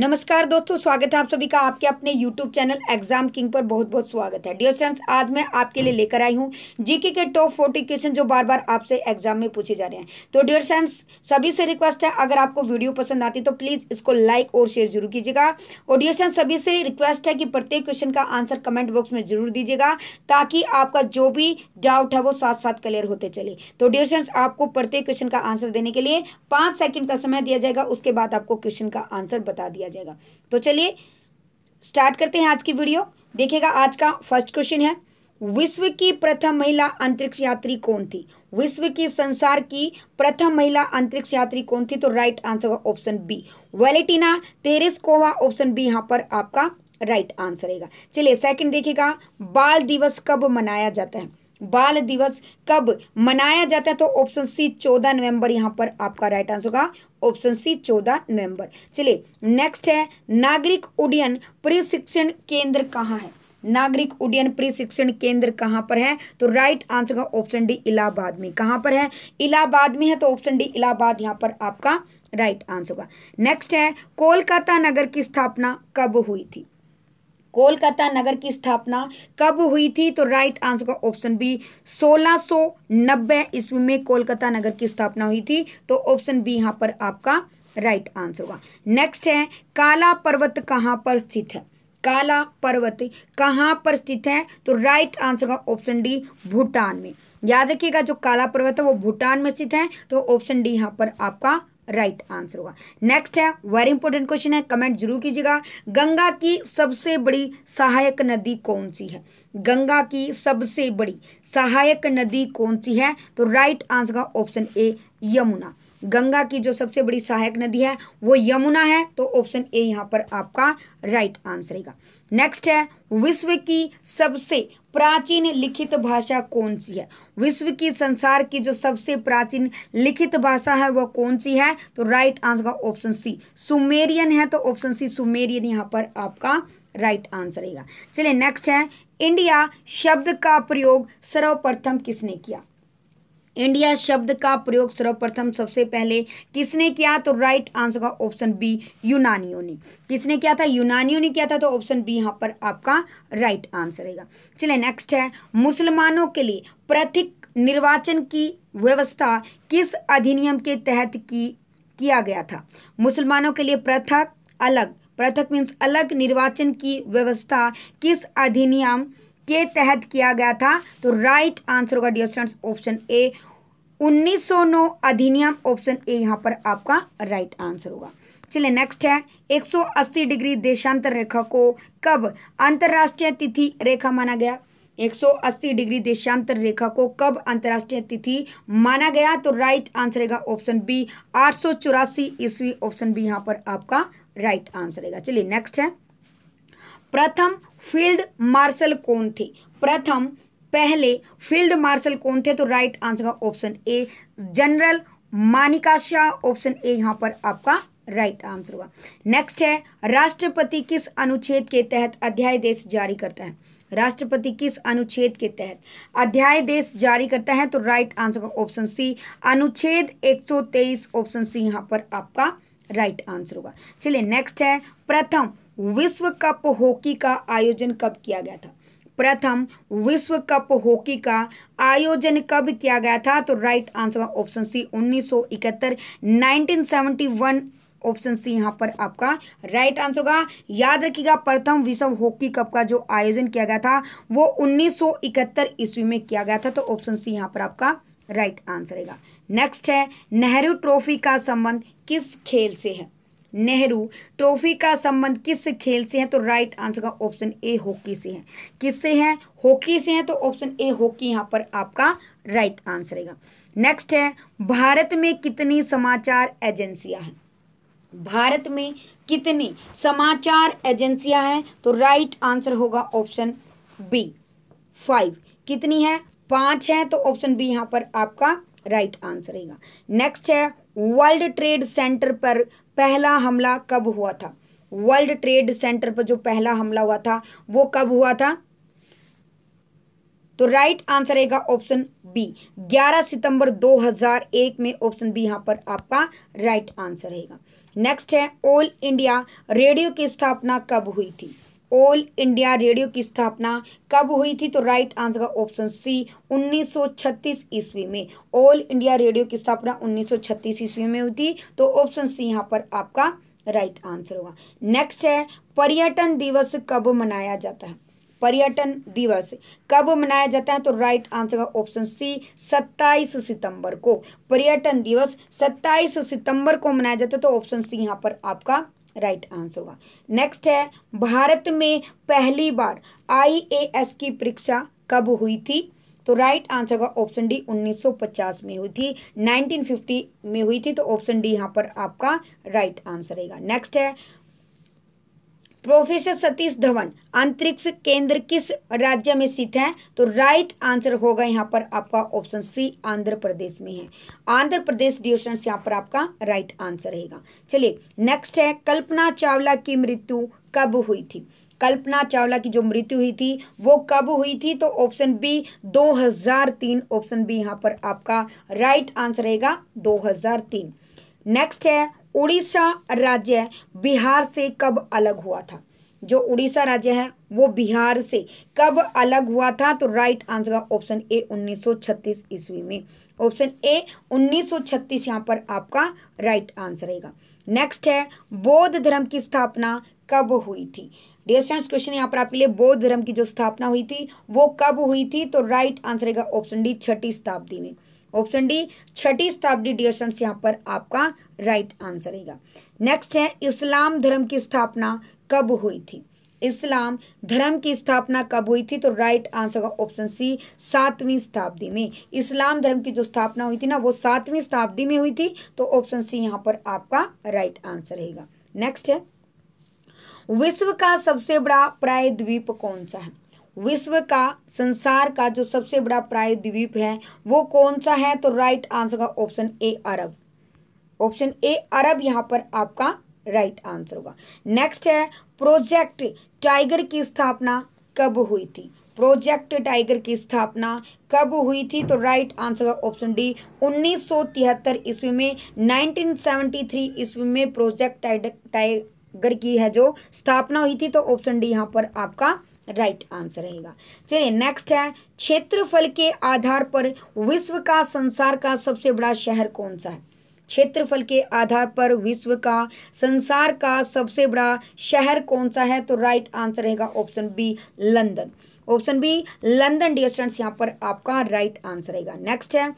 नमस्कार दोस्तों स्वागत है आप सभी का आपके अपने YouTube चैनल एग्जाम किंग पर बहुत बहुत स्वागत है डियर स्टूडेंट्स आज मैं आपके लिए लेकर आई हूँ जीके के टॉप फोर्टी क्वेश्चन जो बार बार आपसे एग्जाम में पूछे जा रहे हैं तो डियर स्टूडेंट्स सभी से रिक्वेस्ट है अगर आपको वीडियो पसंद आती तो प्लीज़ इसको लाइक और शेयर जरूर कीजिएगा और डियर स्टूडेंट्स सभी से रिक्वेस्ट है कि प्रत्येक क्वेश्चन का आंसर कमेंट बॉक्स में जरूर दीजिएगा ताकि आपका जो भी डाउट है वो साथ साथ क्लियर होते चले तो डियर स्टूडेंट्स आपको प्रत्येक क्वेश्चन का आंसर देने के लिए पाँच सेकेंड का समय दिया जाएगा उसके बाद आपको क्वेश्चन का आंसर बता दिया दिया जाएगा तो चलिए स्टार्ट करते हैं आज की वीडियो देखिएगा आज का फर्स्ट क्वेश्चन है विश्व की प्रथम महिला अंतरिक्ष यात्री कौन थी विश्व की संसार की प्रथम महिला अंतरिक्ष यात्री कौन थी तो राइट आंसर होगा option B Valentina Tereshkova option B यहां पर आपका राइट आंसर रहेगा चलिए सेकंड देखिएगा बाल दिवस कब मनाया जाता है बाल दिवस कब मनाया जाता है तो ऑप्शन सी चौदह नवंबर यहाँ पर आपका राइट आंसर होगा ऑप्शन सी चौदह नवंबर चलिए नेक्स्ट है नागरिक उड्डयन प्रशिक्षण केंद्र कहाँ है नागरिक उड्डयन प्रशिक्षण केंद्र कहां पर है तो राइट आंसर का ऑप्शन डी इलाहाबाद में कहां पर है इलाहाबाद में है तो ऑप्शन डी इलाहाबाद यहाँ पर आपका राइट आंसर होगा नेक्स्ट है कोलकाता नगर की स्थापना कब हुई थी कोलकाता नगर की स्थापना कब हुई थी तो राइट आंसर का ऑप्शन बी 1690 ईस्वी में कोलकाता नगर की स्थापना हुई थी तो ऑप्शन बी यहाँ पर आपका राइट आंसर होगा नेक्स्ट है काला पर्वत कहाँ पर स्थित है काला पर्वत कहां पर स्थित है तो राइट आंसर का ऑप्शन डी भूटान में याद रखिएगा जो काला पर्वत है वो भूटान में स्थित है तो ऑप्शन डी यहाँ पर आपका राइट आंसर होगा नेक्स्ट है वेरी इंपॉर्टेंट क्वेश्चन है कमेंट जरूर कीजिएगा गंगा की सबसे बड़ी सहायक नदी कौन सी है गंगा की सबसे बड़ी सहायक नदी कौन सी है तो राइट आंसर का ऑप्शन ए यमुना गंगा की जो सबसे बड़ी सहायक नदी है वो यमुना है तो ऑप्शन ए यहाँ पर आपका राइट आंसर रहेगा नेक्स्ट है विश्व की सबसे प्राचीन लिखित भाषा कौन सी है विश्व की संसार की जो सबसे प्राचीन लिखित भाषा है वह कौन सी है तो राइट आंसर का ऑप्शन सी सुमेरियन है तो ऑप्शन सी सुमेरियन यहाँ पर आपका राइट आंसर रहेगा चलिए नेक्स्ट है इंडिया शब्द का प्रयोग सर्वप्रथम किसने किया इंडिया शब्द का प्रयोग सर्वप्रथम सबसे पहले किसने किया तो राइट आंसर का ऑप्शन बी यूनानियों ने किसने किया था यूनानियों ने किया था तो ऑप्शन बी यहाँ पर आपका राइट आंसर रहेगा चलिए नेक्स्ट है मुसलमानों के लिए प्रथिक निर्वाचन की व्यवस्था किस अधिनियम के तहत की किया गया था मुसलमानों के लिए पृथक अलग पृथक मीन्स अलग निर्वाचन की व्यवस्था किस अधिनियम के तहत किया गया था तो राइट आंसर होगा डियर स्टूडेंट्स ऑप्शन ए 1909 अधिनियम ऑप्शन ए यहां पर आपका राइट आंसर होगा चलिए नेक्स्ट है 180 डिग्री देशांतर रेखा को कब अंतर्राष्ट्रीय तिथि रेखा माना गया 180 डिग्री देशांतर रेखा को कब अंतर्राष्ट्रीय तिथि माना गया तो राइट आंसर रहेगा ऑप्शन बी आठ सौ ईस्वी ऑप्शन बी यहां पर आपका राइट आंसर रहेगा चलिए नेक्स्ट है प्रथम फील्ड मार्शल कौन थे प्रथम पहले फील्ड मार्शल कौन थे तो राइट आंसर का option A general Manek Shaw option A यहां पर आपका राइट आंसर हुआ नेक्स्ट है राष्ट्रपति किस अनुच्छेद के तहत अध्यादेश जारी करता है राष्ट्रपति किस अनुच्छेद के तहत अध्यादेश जारी करता है तो राइट आंसर का ऑप्शन सी अनुच्छेद 123 ऑप्शन सी यहाँ पर आपका राइट आंसर होगा चलिए नेक्स्ट है प्रथम विश्व कप हॉकी का आयोजन कब किया गया था प्रथम विश्व कप हॉकी का आयोजन कब किया गया था तो right answer option C 1971 1971 option C यहाँ पर आपका राइट आंसर होगा याद रखिएगा प्रथम विश्व हॉकी कप का जो आयोजन किया गया था वो 1971 ईस्वी में किया गया था तो ऑप्शन सी यहाँ पर आपका राइट आंसर रहेगा नेक्स्ट है नेहरू ट्रॉफी का संबंध किस खेल से है नेहरू ट्रॉफी का संबंध किस खेल से है तो राइट आंसर का ऑप्शन ए हॉकी से है किससे है हॉकी से है तो ऑप्शन ए हॉकी यहाँ पर आपका राइट आंसर रहेगा नेक्स्ट है भारत में कितनी समाचार एजेंसियां हैं भारत में कितनी समाचार एजेंसियां हैं तो राइट आंसर होगा ऑप्शन बी फाइव कितनी है पांच है तो ऑप्शन बी यहाँ पर आपका राइट आंसर रहेगा नेक्स्ट है वर्ल्ड ट्रेड सेंटर पर पहला हमला कब हुआ था वर्ल्ड ट्रेड सेंटर पर जो पहला हमला हुआ था वो कब हुआ था तो राइट आंसर रहेगा ऑप्शन बी 11 सितंबर 2001 में ऑप्शन बी यहाँ पर आपका राइट आंसर रहेगा नेक्स्ट है ऑल इंडिया रेडियो की स्थापना कब हुई थी ऑल इंडिया रेडियो की स्थापना कब हुई थी तो राइट आंसर का ऑप्शन सी 1936 ईस्वी में ऑल इंडिया रेडियो की स्थापना 1936 ईस्वी में हुई थी तो ऑप्शन सी यहां पर आपका राइट आंसर होगा नेक्स्ट है पर्यटन दिवस कब मनाया जाता है पर्यटन दिवस कब मनाया जाता है तो राइट आंसर का ऑप्शन सी 27 सितंबर को पर्यटन दिवस 27 सितंबर को मनाया जाता है तो ऑप्शन सी यहां पर आपका राइट आंसर होगा नेक्स्ट है भारत में पहली बार आईएएस की परीक्षा कब हुई थी तो राइट आंसर का ऑप्शन डी 1950 में हुई थी 1950 में हुई थी तो ऑप्शन डी यहाँ पर आपका राइट आंसर रहेगा नेक्स्ट है प्रोफेसर सतीश धवन अंतरिक्ष केंद्र किस राज्य में स्थित है तो राइट आंसर होगा यहाँ पर आपका ऑप्शन सी आंध्र प्रदेश में है आंध्र प्रदेश डियर स्टूडेंट्स यहाँ पर आपका राइट आंसर रहेगा चलिए नेक्स्ट है कल्पना चावला की मृत्यु कब हुई थी कल्पना चावला की जो मृत्यु हुई थी वो कब हुई थी तो ऑप्शन बी 2003 ऑप्शन बी यहाँ पर आपका राइट आंसर रहेगा 2003 नेक्स्ट है उड़ीसा राज्य बिहार से कब अलग हुआ था जो उड़ीसा राज्य है वो बिहार से कब अलग हुआ था तो राइट आंसर का ऑप्शन ए 1936 ईस्वी में ऑप्शन ए 1936 यहाँ पर आपका राइट आंसर रहेगा नेक्स्ट है बौद्ध धर्म की स्थापना कब हुई थी डियर स्टूडेंट्स क्वेश्चन यहाँ पर आपके लिए बौद्ध धर्म की जो स्थापना हुई थी वो कब हुई थी तो राइट आंसर रहेगा ऑप्शन डी छठी शताब्दी में ऑप्शन डी छठी शताब्दी डियर स्टूडेंट्स यहाँ पर आपका राइट आंसर रहेगा नेक्स्ट है इस्लाम धर्म की स्थापना कब हुई थी इस्लाम धर्म की स्थापना कब हुई थी तो राइट आंसर का ऑप्शन सी सातवीं शताब्दी में इस्लाम धर्म की जो स्थापना हुई थी ना वो सातवीं शताब्दी में हुई थी तो ऑप्शन सी यहाँ पर आपका राइट आंसर रहेगा नेक्स्ट है विश्व का सबसे बड़ा प्रायद्वीप कौन सा है विश्व का संसार का जो सबसे बड़ा प्रायद्वीप द्वीप है वो कौन सा है तो राइट आंसर का option A Arab option A Arab यहाँ पर आपका राइट आंसर होगा नेक्स्ट है प्रोजेक्ट टाइगर की स्थापना कब हुई थी प्रोजेक्ट टाइगर की स्थापना कब हुई थी तो राइट आंसर होगा ऑप्शन डी 1973 ईस्वी में 1973 ईस्वी में प्रोजेक्ट टाइगर की है जो स्थापना हुई थी तो ऑप्शन डी यहाँ पर आपका राइट आंसर रहेगा चलिए नेक्स्ट है क्षेत्रफल के आधार पर विश्व का संसार का सबसे बड़ा शहर कौन सा है क्षेत्रफल के आधार पर विश्व का संसार का सबसे बड़ा शहर कौन सा है तो राइट आंसर रहेगा option B London option B London dear students यहाँ पर आपका राइट आंसर रहेगा नेक्स्ट है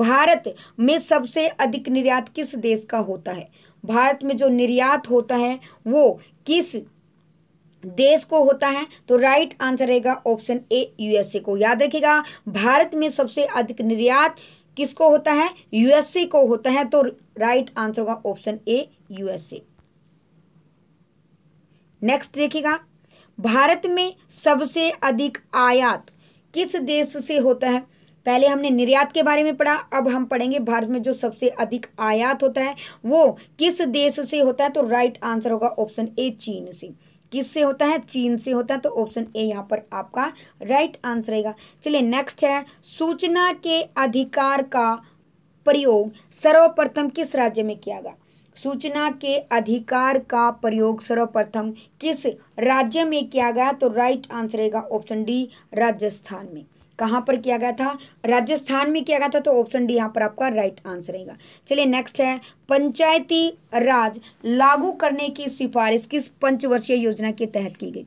भारत में सबसे अधिक निर्यात किस देश का होता है भारत में जो निर्यात होता है वो किस देश को होता है तो राइट आंसर रहेगा ऑप्शन ए यूएसए को याद रखिएगा भारत में सबसे अधिक निर्यात किसको होता है यूएसए को होता है तो राइट आंसर होगा ऑप्शन ए यूएसए नेक्स्ट देखिएगा भारत में सबसे अधिक आयात किस देश से होता है पहले हमने निर्यात के बारे में पढ़ा अब हम पढ़ेंगे भारत में जो सबसे अधिक आयात होता है वो किस देश से होता है तो राइट आंसर होगा ऑप्शन ए चीन से किस से होता है चीन से होता है तो ऑप्शन ए यहाँ पर आपका राइट आंसर रहेगा चलिए नेक्स्ट है सूचना के अधिकार का प्रयोग सर्वप्रथम किस राज्य में किया गया सूचना के अधिकार का प्रयोग सर्वप्रथम किस राज्य में किया गया तो राइट आंसर रहेगा ऑप्शन डी राजस्थान में कहाँ पर किया गया था राजस्थान में किया गया था तो ऑप्शन डी यहाँ पर आपका राइट आंसर रहेगा चलिए नेक्स्ट है पंचायती राज लागू करने की सिफारिश किस पंचवर्षीय योजना के तहत की गई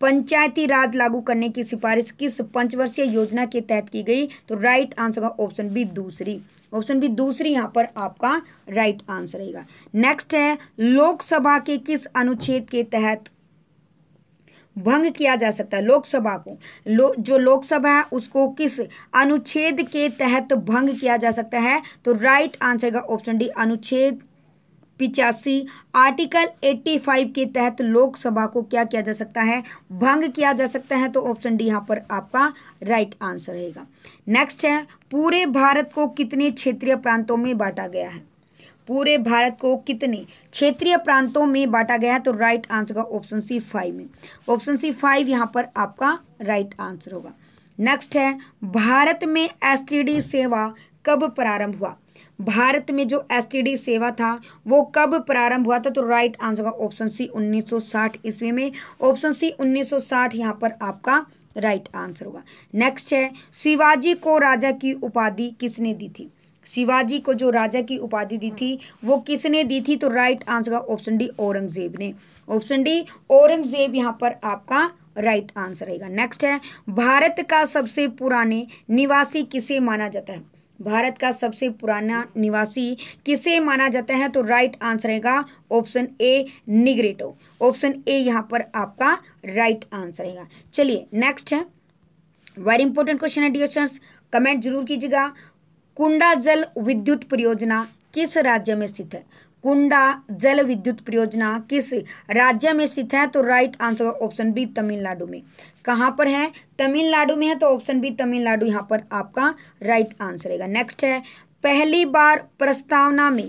पंचायती राज लागू करने की सिफारिश किस पंचवर्षीय योजना के तहत की गई तो राइट आंसर का ऑप्शन बी दूसरी ऑप्शन बी दूसरी यहाँ पर आपका राइट आंसर रहेगा नेक्स्ट है लोकसभा के किस अनुच्छेद के तहत भंग किया जा सकता है लोकसभा को लो, जो लोकसभा है उसको किस अनुच्छेद के तहत भंग किया जा सकता है तो राइट आंसर का ऑप्शन डी अनुच्छेद पिचासी आर्टिकल 85 के तहत लोकसभा को क्या किया जा सकता है भंग किया जा सकता है तो ऑप्शन डी यहाँ पर आपका राइट आंसर रहेगा नेक्स्ट है पूरे भारत को कितने क्षेत्रीय प्रांतों में बांटा गया है पूरे भारत को कितने क्षेत्रीय प्रांतों में बांटा गया है तो राइट आंसर का ऑप्शन सी फाइव में ऑप्शन सी फाइव यहाँ पर आपका राइट आंसर होगा नेक्स्ट है भारत में एस सेवा कब प्रारंभ हुआ भारत में जो एसटीडी सेवा था वो कब प्रारंभ हुआ था तो राइट आंसर होगा ऑप्शन सी 1960 ईस्वी में ऑप्शन सी 1960 यहाँ पर आपका राइट आंसर होगा नेक्स्ट है शिवाजी को राजा की उपाधि किसने दी थी शिवाजी को जो राजा की उपाधि दी थी वो किसने दी थी तो राइट आंसर का ऑप्शन डी औरंगजेब ने ऑप्शन डी औरंगजेब यहाँ पर आपका राइट आंसर रहेगा नेक्स्ट है भारत का सबसे पुराने निवासी किसे माना जाता है भारत का सबसे पुराना निवासी किसे माना जाता है तो राइट आंसर रहेगा option A Negrito option A यहाँ पर आपका राइट आंसर रहेगा चलिए नेक्स्ट है वेरी इंपॉर्टेंट क्वेश्चन है डियर कमेंट जरूर कीजिएगा कुंडा जल विद्युत परियोजना किस राज्य में स्थित है कुंडा जल विद्युत परियोजना किस राज्य में स्थित है तो right answer option B Tamil Nadu में कहां पर है तमिलनाडु में है तो ऑप्शन बी तमिलनाडु यहां पर आपका राइट आंसर रहेगा नेक्स्ट है पहली बार प्रस्तावना में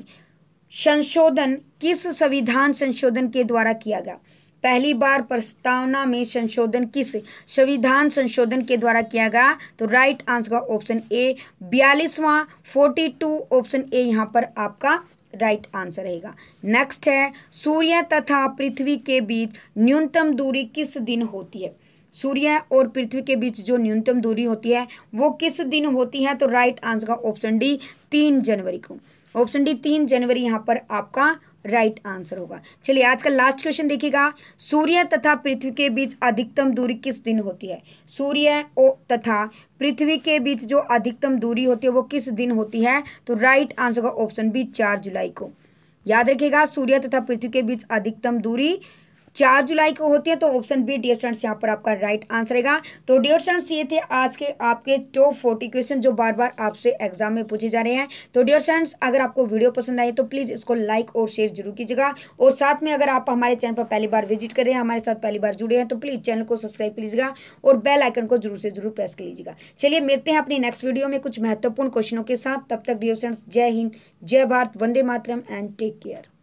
संशोधन किस संविधान संशोधन के द्वारा किया गया पहली बार प्रस्तावना में संशोधन किस संविधान संशोधन के द्वारा किया गया तो राइट आंसर का ऑप्शन ए बयालीसवां फोर्टी टू ऑप्शन ए यहाँ पर आपका राइट right आंसर रहेगा नेक्स्ट है सूर्य तथा पृथ्वी के बीच न्यूनतम दूरी किस दिन होती है सूर्य और पृथ्वी के बीच जो न्यूनतम दूरी होती है वो किस दिन होती है तो राइट आंसर का ऑप्शन डी तीन जनवरी को ऑप्शन डी तीन जनवरी यहाँ पर आपका राइट आंसर होगा चलिए आज का लास्ट क्वेश्चन देखिएगा सूर्य तथा पृथ्वी के बीच अधिकतम दूरी किस दिन होती है सूर्य ओ तथा पृथ्वी के बीच जो अधिकतम दूरी होती है वो किस दिन होती है तो राइट आंसर का ऑप्शन बी चार जुलाई को याद रखिएगा सूर्य तथा पृथ्वी के बीच अधिकतम दूरी चार जुलाई को होती है तो ऑप्शन बी डियर स्टूडेंट्स यहाँ पर आपका राइट आंसर रहेगा तो डियर स्टूडेंट्स ये थे आज के आपके टॉप फोर्टी क्वेश्चन जो बार बार आपसे एग्जाम में पूछे जा रहे हैं तो डियर स्टूडेंट्स अगर आपको वीडियो पसंद आए तो प्लीज़ इसको लाइक और शेयर जरूर कीजिएगा और साथ में अगर आप हमारे चैनल पर पहली बार विजिट कर रहे हैं हमारे साथ पहली बार जुड़े हैं तो प्लीज़ चैनल को सब्सक्राइब कीजिएगा और बेल आइकन को जरूर से जरूर प्रेस कर लीजिएगा चलिए मिलते हैं अपनी नेक्स्ट वीडियो में कुछ महत्वपूर्ण क्वेश्चनों के साथ तब तक डियर स्टूडेंट्स जय हिंद जय Bharat Vande Mataram and take care